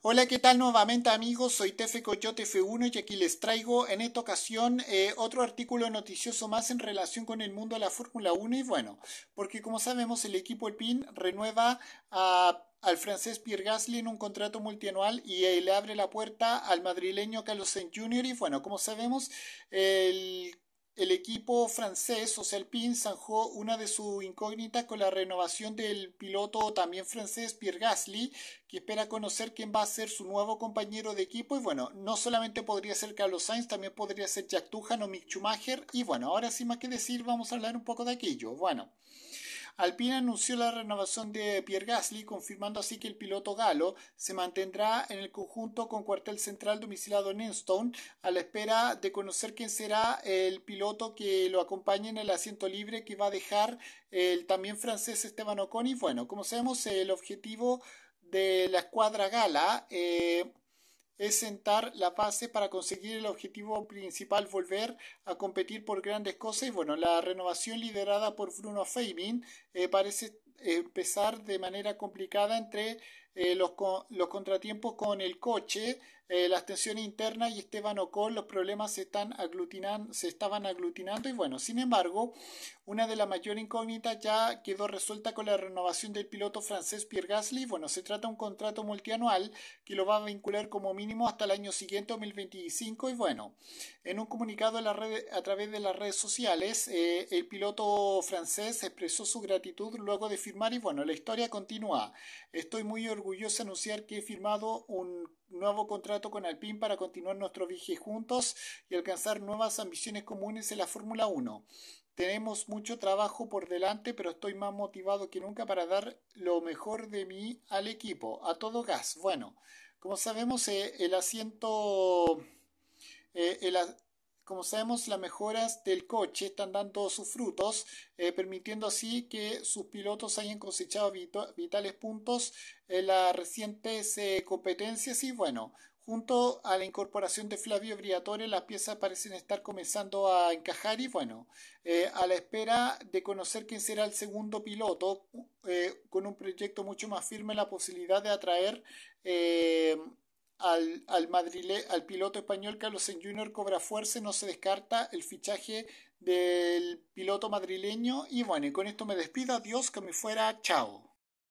Hola, ¿qué tal nuevamente amigos? Soy Tefe Coyote F1 y aquí les traigo en esta ocasión eh, otro artículo noticioso más en relación con el mundo de la Fórmula 1 y bueno, porque como sabemos el equipo Alpine renueva al francés Pierre Gasly en un contrato multianual y le abre la puerta al madrileño Carlos Sainz Jr. y bueno, como sabemos el el equipo francés, o sea, PIN zanjó una de sus incógnitas con la renovación del piloto también francés Pierre Gasly, que espera conocer quién va a ser su nuevo compañero de equipo. Y bueno, no solamente podría ser Carlos Sainz, también podría ser Jack Tuhan o Mick Schumacher. Y bueno, ahora sin más que decir, vamos a hablar un poco de aquello. Bueno. Alpine anunció la renovación de Pierre Gasly, confirmando así que el piloto galo se mantendrá en el conjunto con cuartel central domiciliado en Enstone, a la espera de conocer quién será el piloto que lo acompañe en el asiento libre que va a dejar el también francés Esteban Ocon. bueno, como sabemos, el objetivo de la escuadra gala. Eh, es sentar la base para conseguir el objetivo principal, volver a competir por grandes cosas. Y bueno, la renovación liderada por Bruno Feibin eh, parece empezar de manera complicada entre eh, los, los, contratiempos con el coche, eh, las tensiones internas y Esteban Ocon, los problemas se, están aglutinando, se estaban aglutinando y bueno, sin embargo, una de las mayores incógnitas ya quedó resuelta con la renovación del piloto francés Pierre Gasly. Bueno, se trata de un contrato multianual que lo va a vincular como mínimo hasta el año siguiente, 2025 y bueno, en un comunicado a, la red, a través de las redes sociales, eh, el piloto francés expresó su gratitud luego de firmar y bueno, la historia continúa. Estoy muy orgulloso orgulloso anunciar que he firmado un nuevo contrato con Alpine para continuar nuestro viaje juntos y alcanzar nuevas ambiciones comunes en la Fórmula 1. Tenemos mucho trabajo por delante, pero estoy más motivado que nunca para dar lo mejor de mí al equipo, a todo gas. Bueno, como sabemos, eh, el asiento, eh, como sabemos, las mejoras del coche están dando sus frutos, eh, permitiendo así que sus pilotos hayan cosechado vitales puntos en las recientes eh, competencias y bueno, junto a la incorporación de Flavio Briatore, las piezas parecen estar comenzando a encajar y bueno, eh, a la espera de conocer quién será el segundo piloto, con un proyecto mucho más firme, la posibilidad de atraer al, al, al piloto español Carlos Sainz Jr. cobra fuerza, no se descarta el fichaje del piloto madrileño. Y bueno, y con esto me despido, adiós, que me fuera, chao.